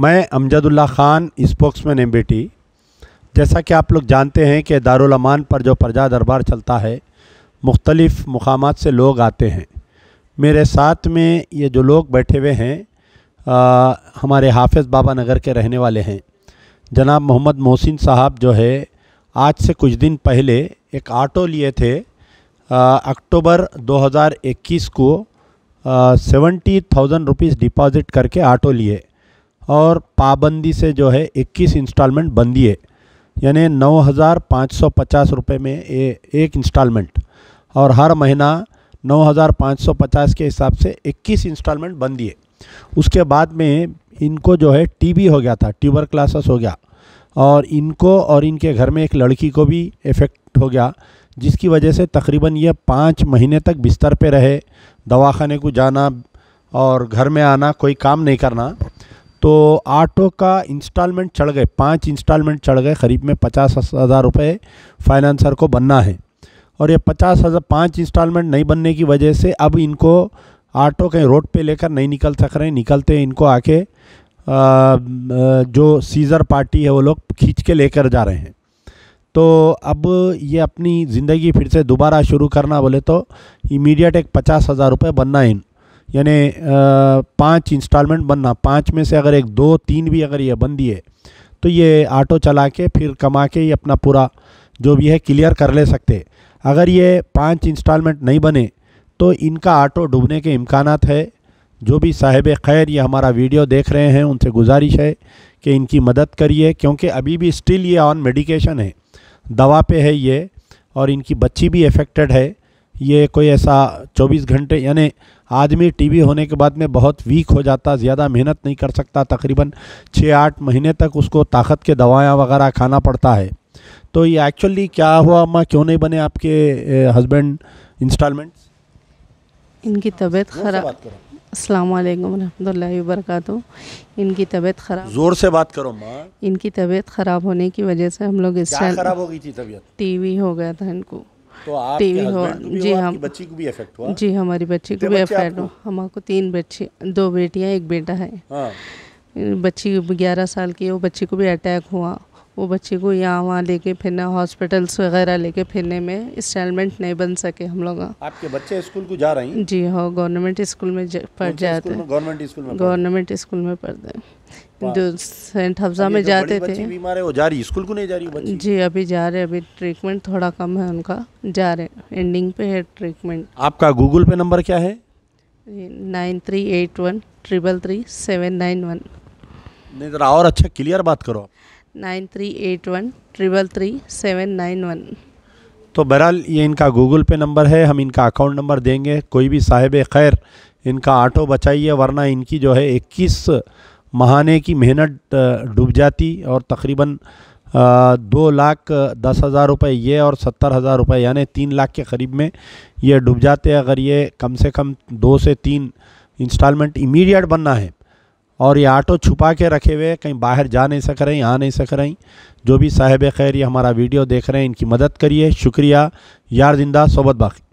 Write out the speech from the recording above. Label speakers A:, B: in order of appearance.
A: मैं Amjadullah Khan spokesman M जैसा कि आप लोग जानते हैं कि दारुलमान पर जो प्रजा दरबार चलता है मुख्तलिफ़ मकाम से लोग आते हैं मेरे साथ में ये जो लोग बैठे हुए हैं आ, हमारे हाफिज़ बाबा नगर के रहने वाले हैं जनाब मोहम्मद मोहसिन साहब जो है आज से कुछ दिन पहले एक आटो लिए थे अक्टूबर 2021 को सेवेंटी थाउजेंड रुपीज़ डिपॉज़िट करके आटो लिए और पाबंदी से जो है 21 इंस्टॉलमेंट बंदी है यानी नौ हज़ार पाँच सौ पचास रुपये में ए, एक इंस्टॉलमेंट और हर महीना नौ हज़ार पाँच सौ पचास के हिसाब से इक्कीस इंस्टॉलमेंट बंदी है उसके बाद में इनको जो है टीबी हो गया था ट्यूबर क्लासेस हो गया और इनको और इनके घर में एक लड़की को भी इफ़ेक्ट हो गया जिसकी वजह से तकरीबन ये पाँच महीने तक बिस्तर पे रहे दवाखाने को जाना और घर में आना कोई काम नहीं करना तो आटो का इंस्टॉलमेंट चढ़ गए पांच इंस्टॉलमेंट चढ़ गए करीब में पचास हज़ार रुपये फाइनेंसर को बनना है और ये पचास हज़ार पाँच इंस्टॉलमेंट नहीं बनने की वजह से अब इनको आटो कहीं रोड पे लेकर नहीं निकल सक रहे निकलते इनको आके जो सीज़र पार्टी है वो लोग खींच के लेकर जा रहे हैं तो अब ये अपनी ज़िंदगी फिर से दोबारा शुरू करना बोले तो इमीडिएट एक पचास हज़ार रुपये बनना है यानी पांच इंस्टॉलमेंट बनना पांच में से अगर एक दो तीन भी अगर ये बन है तो ये ऑटो चला के फिर कमा के ये अपना पूरा जो भी है क्लियर कर ले सकते अगर ये पांच इंस्टॉलमेंट नहीं बने तो इनका ऑटो डूबने के इम्कान है जो भी साहिब खैर ये हमारा वीडियो देख रहे हैं उनसे गुजारिश है कि इनकी मदद करिए क्योंकि अभी भी स्टिल ये ऑन मेडिकेशन है दवा पे है ये और इनकी बच्ची भी अफेक्टेड है ये कोई ऐसा 24 घंटे यानी आदमी टीबी होने के बाद में बहुत वीक हो जाता ज़्यादा मेहनत नहीं कर सकता तकरीबन छः आठ महीने तक उसको ताकत के दवाएं वगैरह खाना पड़ता है तो ये एक्चुअली क्या हुआ अम्मा क्यों नहीं बने आपके हस्बैंड इंस्टॉलमेंट्स
B: इनकी तबीयत ख़राब अस्सलाम वालेकुम वरक इनकी तबीयत ख़राब ज़ोर से बात करो माँ इनकी तबीयत ख़राब होने की वजह से हम लोग इस ख़राब हो गई थी तबीयत टीवी हो गया था इनको तो आप टीवी हो जी हम बच्ची को भी इफेक्ट हुआ जी हमारी बच्ची को भी इफेक्ट हुआ हमारे तीन बच्चे दो बेटियाँ एक बेटा है हाँ। बच्ची ग्यारह साल की है वो बच्ची को भी अटैक हुआ वो बच्चे को यहाँ वहाँ लेके फिरना हॉस्पिटल्स वगैरह लेके फिरने में इंस्टॉलमेंट नहीं बन सके हम लोग
A: आपके बच्चे स्कूल को जा रहे हैं जी
B: हाँ गवर्नमेंट स्कूल में पढ़ जाते हैं गवर्नमेंट स्कूल में गवर्नमेंट स्कूल में पढ़ते हैं जो सेंट हफ्जा में तो जाते थे
A: बीमार है वो जा रही स्कूल को नहीं जा
B: रही जी अभी जा रहे अभी ट्रीटमेंट थोड़ा कम है उनका जा रहे एंडिंग पे है ट्रीटमेंट आपका गूगल पे नंबर क्या है nine three eight one triple three seven nine one
A: नहीं जरा और अच्छा क्लियर बात करो
B: nine three eight one triple three seven nine one
A: तो बहरहाल ये इनका गूगल पे नंबर है हम इनका अकाउंट नंबर देंगे कोई भी साहिब खैर इनका ऑटो बचाइए वरना इनकी जो है इक्कीस महाने की मेहनत डूब जाती और तकरीबन दो लाख दस हज़ार रुपये ये और सत्तर हज़ार रुपये यानी तीन लाख के करीब में ये डूब जाते हैं अगर ये कम से कम दो से तीन इंस्टॉलमेंट इमीडिएट बनना है और ये आटो छुपा के रखे हुए कहीं बाहर जा नहीं सक रहे आ नहीं सक रही जो भी साहेब खैर ये हमारा वीडियो देख रहे हैं इनकी मदद करिए शुक्रिया यार जिंदा सोबत बाकी